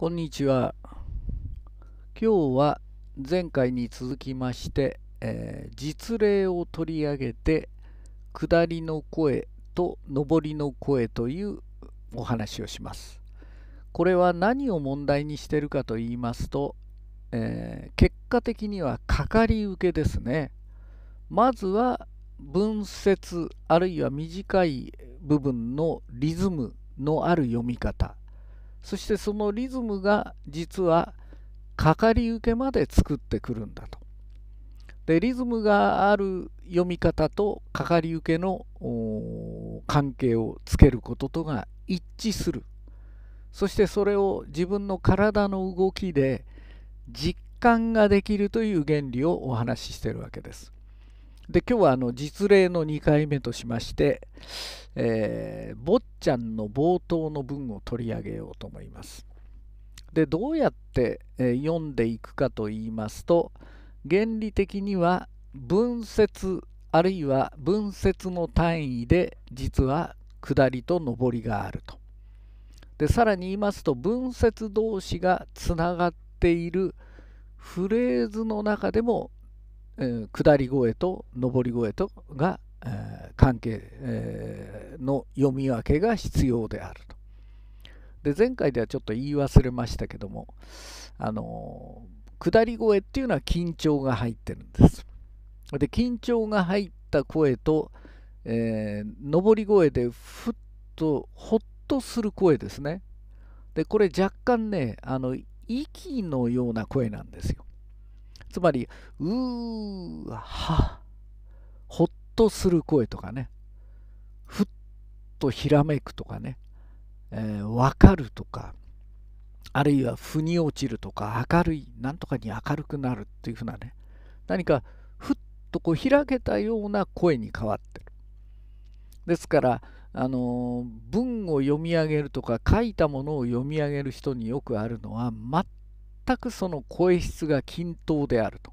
こんにちは。今日は前回に続きまして、えー、実例を取り上げて下りの声と上りの声というお話をします。これは何を問題にしてるかと言いますと、えー、結果的にはかかり受けですね。まずは文節あるいは短い部分のリズムのある読み方そしてそのリズムが実はかかり受けまで作ってくるんだと。でリズムがある読み方とかかり受けの関係をつけることとが一致するそしてそれを自分の体の動きで実感ができるという原理をお話ししてるわけです。で今日はあの実例の2回目としまして「えー、坊ちゃんの冒頭の文」を取り上げようと思います。でどうやって、えー、読んでいくかと言いますと原理的には文節あるいは文節の単位で実は下りと上りがあると。でさらに言いますと文節同士がつながっているフレーズの中でも下り声と上り声とが関係の読み分けが必要であると。で前回ではちょっと言い忘れましたけどもあの下り声っていうのは緊張が入ってるんです。で緊張が入った声と、えー、上り声でふっとほっとする声ですね。でこれ若干ねあの息のような声なんですよ。つまり、うーは、ほっとする声とかね、ふっとひらめくとかね、えわ、かるとか、あるいは腑に落ちるとか、明るい、なんとかに明るくなるっていうふうなね、何かふっとこう開けたような声に変わってる。ですから、あの文を読み上げるとか書いたものを読み上げる人によくあるのはくその声質が均等であると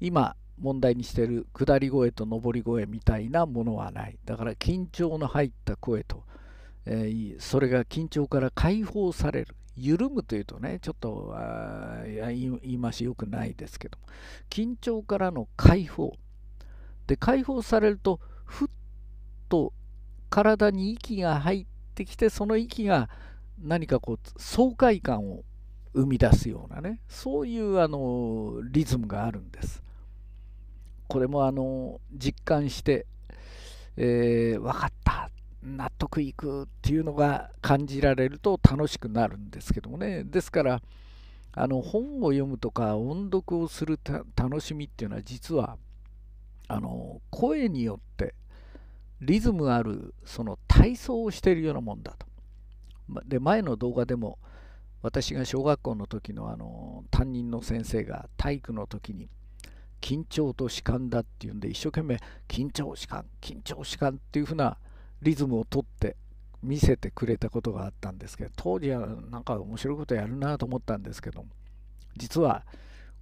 今問題にしている下り声と上り声みたいなものはないだから緊張の入った声と、えー、それが緊張から解放される緩むというとねちょっと言いましよくないですけども緊張からの解放で解放されるとふっと体に息が入ってきてその息が何かこう爽快感を生み出すようなねそういうあのリズムがあるんです。これもあの実感して、えー、分かった納得いくっていうのが感じられると楽しくなるんですけどもねですからあの本を読むとか音読をする楽しみっていうのは実はあの声によってリズムあるその体操をしているようなもんだと。で前の動画でも私が小学校の時のあの担任の先生が体育の時に緊張と弛緩だっていうんで一生懸命緊張弛緩緊張弛緩っていうふうなリズムをとって見せてくれたことがあったんですけど当時はなんか面白いことやるなと思ったんですけど実は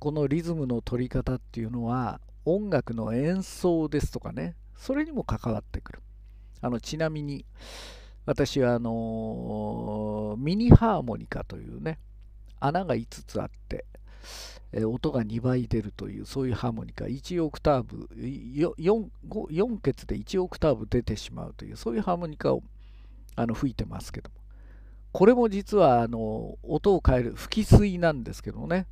このリズムの取り方っていうのは音楽の演奏ですとかねそれにも関わってくるあのちなみに私はあのミニハーモニカというね穴が5つあって、え音が2倍出るというそういうハーモニカ1オクターブ 4, 4ケツで1オクターブ出てしまうというそういうハーモニカをあの吹いてますけどもこれも実はあの音を変える吹き水なんですけどね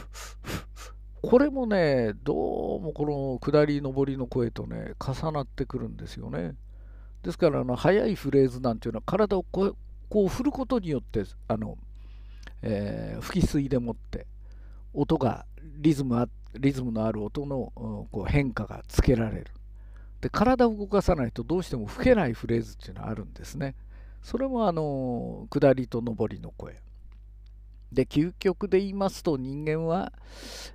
これもねどうもこの下り上りの声とね重なってくるんですよね。ですからあの速いフレーズなんていうのは体をこうこう振ることによってあの、えー、吹きいでもって音がリズムあリズムのある音の、こう変化がつけられるで体を動かさないとどうしても吹けないフレーズっていうのはあるんですねそれもあの下りと上りの声で究極で言いますと人間は、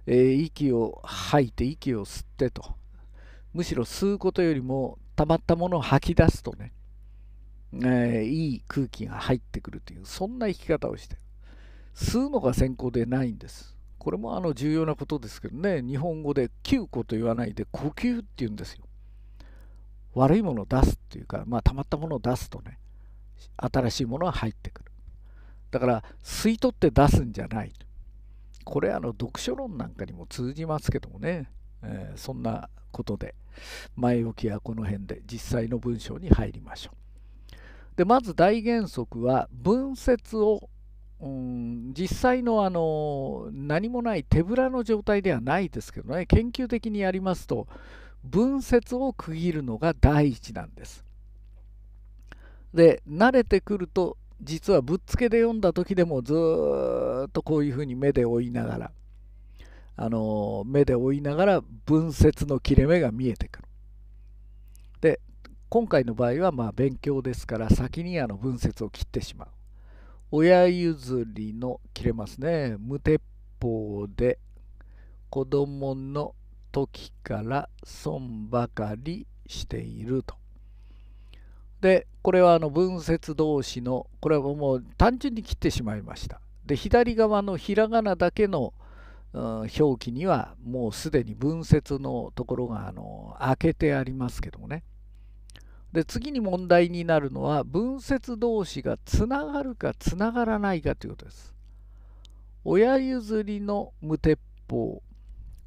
えー、息を吐いて息を吸ってとむしろ吸うことよりも溜まったものを吐き出すとね、えー、いい空気が入ってくるというそんな生き方をしてる吸うのが先行でないんですこれもあの重要なことですけどね日本語で吸呼と言わないで呼吸って言うんですよ悪いものを出すっていうかまあ溜まったものを出すとね新しいものは入ってくるだから吸い取って出すんじゃないこれあの読書論なんかにも通じますけどもねえー、そんなことで前置きはこの辺で実際の文章に入りましょう。でまず大原則は文節を、うん、実際のあの何もない手ぶらの状態ではないですけどね研究的にやりますと文節を区切るのが第一なんです。で慣れてくると実はぶっつけで読んだ時でもずっとこういうふうに目で追いながらあの目で追いながら文節の切れ目が見えてくる。で今回の場合はまあ勉強ですから先にあの文節を切ってしまう。親譲りの切れますね。無鉄砲で子供の時から損ばかりしていると。でこれはあの文節同士のこれはもう単純に切ってしまいました。で左側のひらがなだけの表記にはもうすでに文節のところがあの開けてありますけどもねで次に問題になるのは文節同士がつながるかつながらないかということです。親譲りの無鉄砲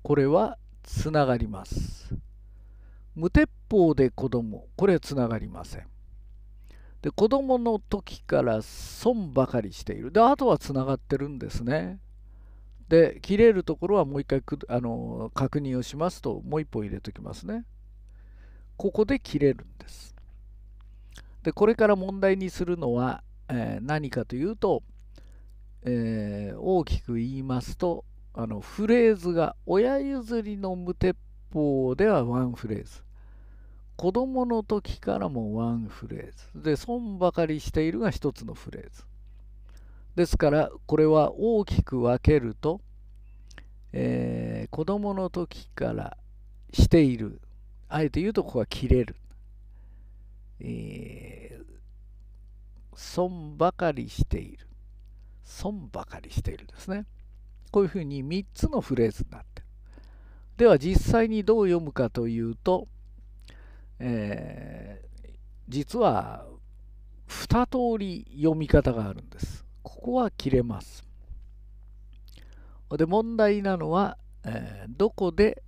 これはつながります。無鉄砲で子供これはつながりません。で子供の時から損ばかりしているであとはつながってるんですね。で切れるところはもう一回あの確認をしますともう一本入れときますねここで切れるんですでこれから問題にするのは、えー、何かというと、えー、大きく言いますとあのフレーズが親譲りの無鉄砲ではワンフレーズ子供の時からもワンフレーズで損ばかりしているが一つのフレーズですからこれは大きく分けると、えー、子どもの時からしているあえて言うとここは切れる、えー、損ばかりしている損ばかりしているですねこういうふうに3つのフレーズになってるでは実際にどう読むかというと、えー、実は2通り読み方があるんですここは切れます。で問題なのは、えー、どこで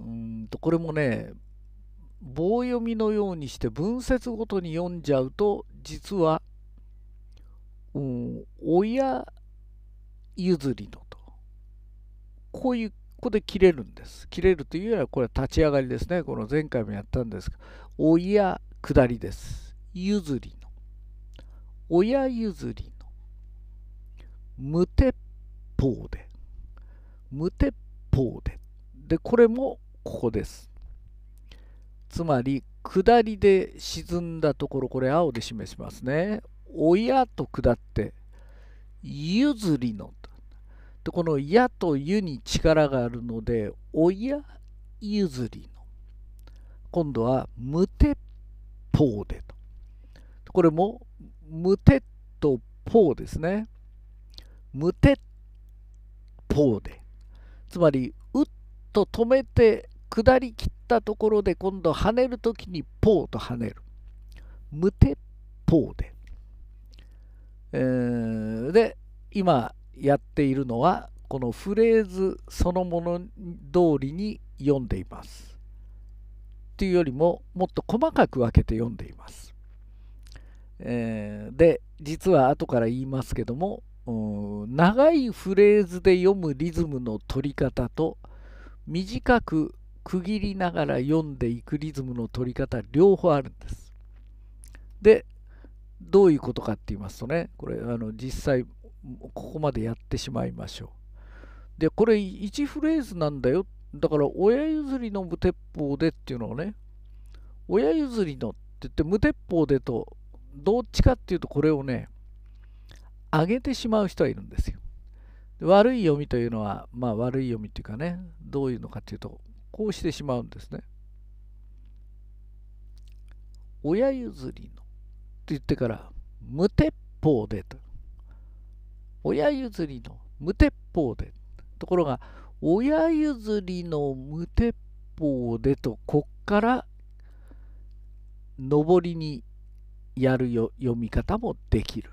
うんとこれもね棒読みのようにして文節ごとに読んじゃうと実は、うん、親譲りのとこういうここで切れるんです。切れるというよりはこれは立ち上がりですね。この前回もやったんですが親下りです。譲りの。親譲りの無鉄砲で無鉄砲ででこれもここですつまり下りで沈んだところこれ青で示しますね親と下って譲りのでこの「や」と「ゆ」に力があるので「親譲りの」今度は「無鉄砲で」とこれもムテッとポーですね。ムテッポーで。つまり、うっと止めて下り切ったところで今度跳ねるときにポーと跳ねる。無鉄砲で。えー、で今やっているのはこのフレーズそのもの通りに読んでいます。っていうよりももっと細かく分けて読んでいます。えー、で実は後から言いますけども長いフレーズで読むリズムの取り方と短く区切りながら読んでいくリズムの取り方両方あるんです。でどういうことかって言いますとねこれあの実際ここまでやってしまいましょう。でこれ1フレーズなんだよだから親譲りの無鉄砲でっていうのをね親譲りのって言って無鉄砲でとどっちかっていうとこれをね上げてしまう人はいるんですよ。悪い読みというのはまあ悪い読みっていうかねどういうのかというとこうしてしまうんですね。親譲りのって言ってから無鉄砲でと。親譲りの無鉄砲で。ところが親譲りの無鉄砲でとこっから上りにやるよ読み方もできる。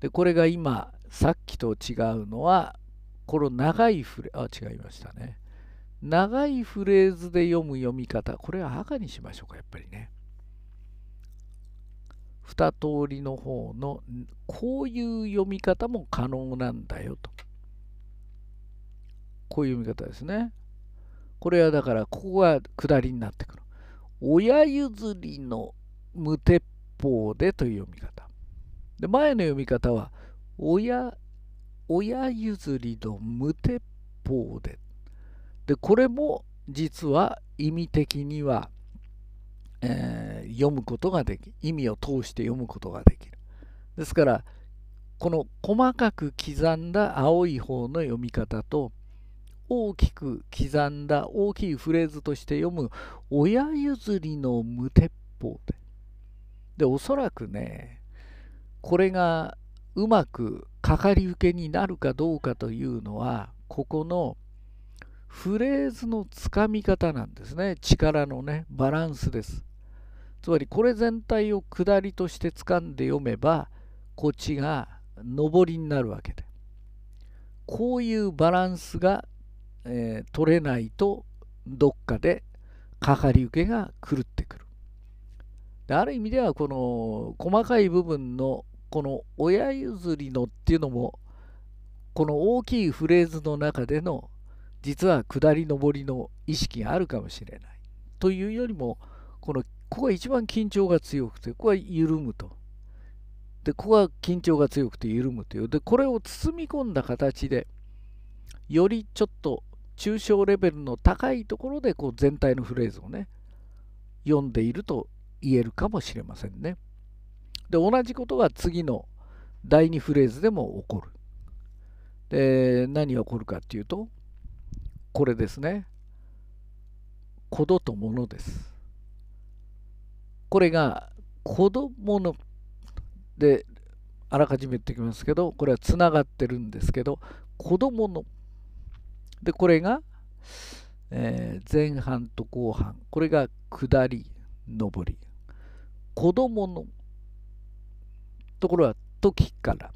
でこれが今さっきと違うのはこの長いフレあ違いましたね。長いフレーズで読む読み方これは赤にしましょうかやっぱりね。2通りの方のこういう読み方も可能なんだよと。こういう読み方ですね。これはだからここが下りになってくる。親譲りの無鉄砲でという読み方。で前の読み方は親親譲りの無鉄砲で。でこれも実は意味的には、えー、読むことができ意味を通して読むことができる。ですからこの細かく刻んだ青い方の読み方と大きく刻んだ大きいフレーズとして読む親譲りの無鉄砲ででおそらくねこれがうまくかかり受けになるかどうかというのはここのフレーズのつかみ方なんですね力のねバランスですつまりこれ全体を下りとして掴んで読めばこっちが上りになるわけでこういうバランスが、えー、取れないとどっかでかかり受けが狂ってくるである意味ではこの細かい部分のこの親譲りのっていうのもこの大きいフレーズの中での実は下り上りの意識があるかもしれないというよりもこのここが一番緊張が強くてここは緩むとでここが緊張が強くて緩むというでこれを包み込んだ形でよりちょっと抽象レベルの高いところでこう全体のフレーズをね読んでいると言えるかもしれませんね。で同じことが次の第2フレーズでも起こる。で何が起こるかっていうとこれですね。子とものです。これが子どものであらかじめ言ってきますけどこれはつながってるんですけど子どものでこれが、えー、前半と後半これが下り上り子供のところは時から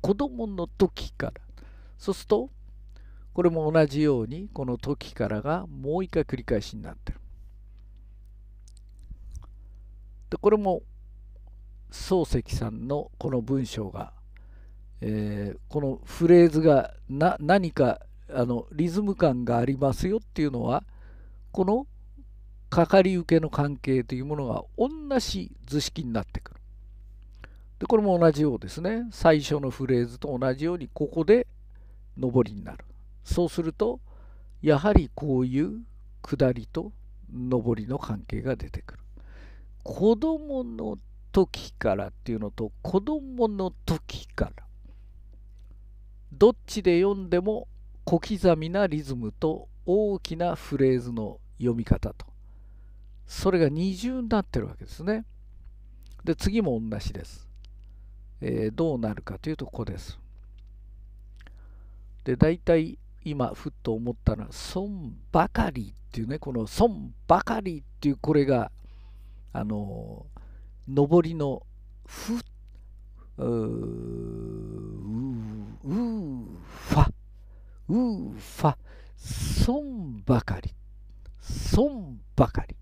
子供の時からそうするとこれも同じようにこの時からがもう一回繰り返しになってるでこれも漱石さんのこの文章が、えー、このフレーズがな何かあのリズム感がありますよっていうのはこの「かかり受けの関係というものが同じ図式になってくる。でこれも同じようですね最初のフレーズと同じようにここで上りになる。そうするとやはりこういう下りと上りの関係が出てくる。子供の時からっていうのと子供の時からどっちで読んでも小刻みなリズムと大きなフレーズの読み方とそれが二重になってるわけですね。で次も同じです。えー、どうなるかというとここです。で大体今ふっと思ったのは「損ばかり」っていうねこの「損ばかり」っていうこれがあの上りの「ふ」う「うふぁ」「うふぁ」「損ばかり」「損ばかり」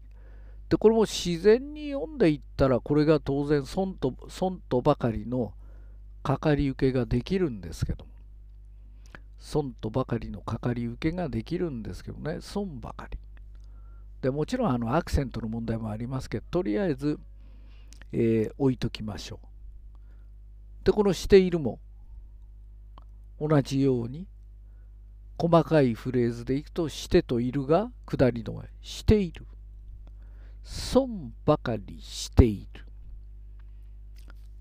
でこれも自然に読んでいったらこれが当然損と損とばかりのかかり受けができるんですけども損とばかりのかかり受けができるんですけどね損ばかりでもちろんあのアクセントの問題もありますけどとりあえず、えー、置いときましょうでこの「している」も同じように細かいフレーズでいくと「して」と「いる」が下りの「している」損ばかりしている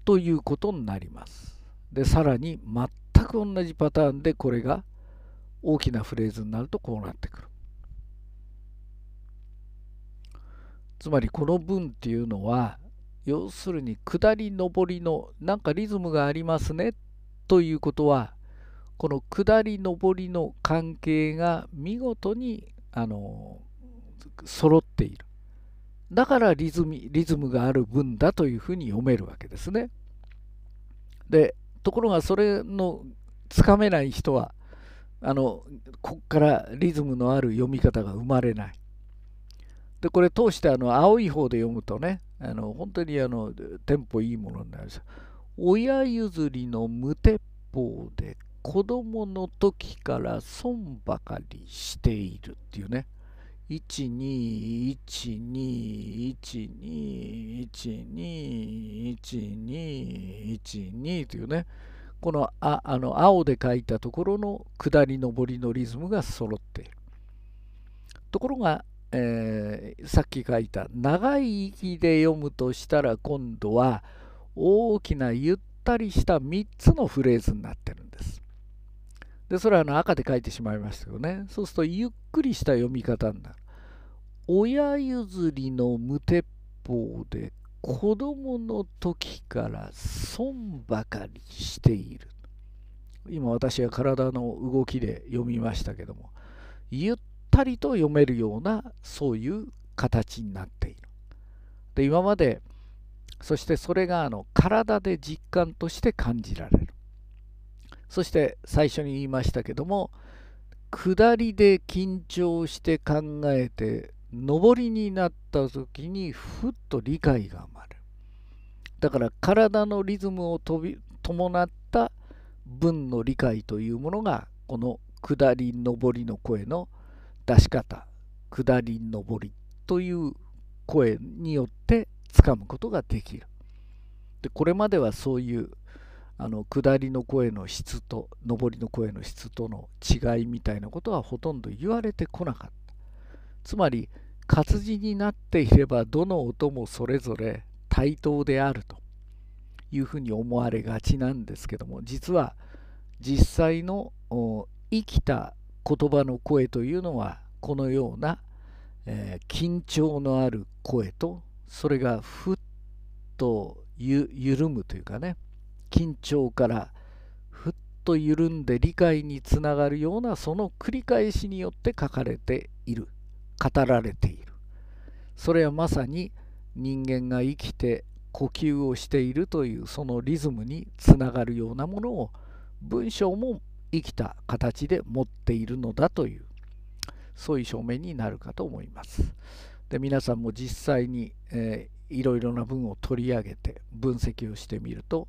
ということになります。でさらに全く同じパターンでこれが大きなフレーズになるとこうなってくる。つまりこの文っていうのは要するに下り上りのなんかリズムがありますねということはこの下り上りの関係が見事にあの揃っているだからリズムリズムがある文だというふうに読めるわけですね。でところがそれのつかめない人はあのこっからリズムのある読み方が生まれない。でこれ通してあの青い方で読むとねあの本当にあのテンポいいものになるんですよ。親譲りの無鉄砲で子供の時から損ばかりしているっていうね。1212121212というねこのああの青で書いたところの下り上りのリズムが揃っている。ところが、えー、さっき書いた長い息で読むとしたら今度は大きなゆったりした3つのフレーズになってるんです。でそれはあの赤で書いてしまいましたけどねそうするとゆっくりした読み方になる親譲りの無鉄砲で子供の時から損ばかりしている今私は体の動きで読みましたけどもゆったりと読めるようなそういう形になっているで今までそしてそれがあの体で実感として感じられるそして最初に言いましたけども下りで緊張して考えて上りになった時にふっと理解が生まれるだから体のリズムを伴った文の理解というものがこの下り上りの声の出し方下り上りという声によってつかむことができるでこれまではそういうあの下りの声の質と上りの声の質との違いみたいなことはほとんど言われてこなかったつまり活字になっていればどの音もそれぞれ対等であるというふうに思われがちなんですけども実は実際の生きた言葉の声というのはこのような、えー、緊張のある声とそれがふっと緩むというかね緊張からふっと緩んで理解につながるようなその繰り返しによって書かれている語られているそれはまさに人間が生きて呼吸をしているというそのリズムにつながるようなものを文章も生きた形で持っているのだというそういう証明になるかと思います。で皆さんも実際に、えー、いろいろな文を取り上げて分析をしてみると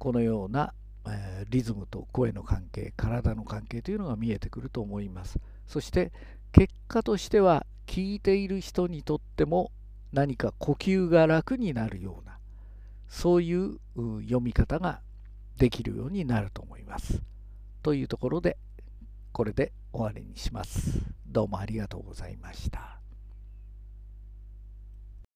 このような、えリズムと声の関係体の関係というのが見えてくると思いますそして結果としては聞いている人にとっても何か呼吸が楽になるようなそういう読み方ができるようになると思います。というところでこれで終わりにします。どうもありがとうございました。